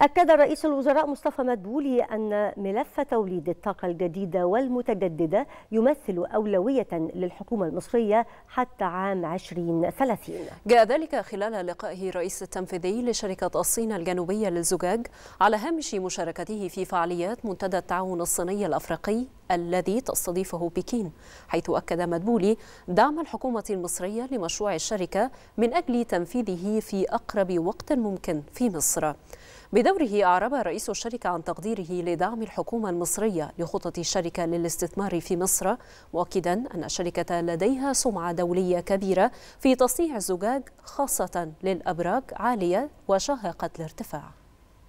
أكد رئيس الوزراء مصطفى مدبولي أن ملف توليد الطاقة الجديدة والمتجددة يمثل أولوية للحكومة المصرية حتى عام 2030 جاء ذلك خلال لقائه الرئيس التنفيذي لشركة الصين الجنوبية للزجاج على هامش مشاركته في فعاليات منتدى التعاون الصيني الأفريقي الذي تستضيفه بكين حيث أكد مدبولي دعم الحكومة المصرية لمشروع الشركة من أجل تنفيذه في أقرب وقت ممكن في مصر بدوره أعرب رئيس الشركة عن تقديره لدعم الحكومة المصرية لخطط الشركة للاستثمار في مصر مؤكدا أن الشركة لديها سمعة دولية كبيرة في تصنيع الزجاج خاصة للأبراج عالية وشاهقة الارتفاع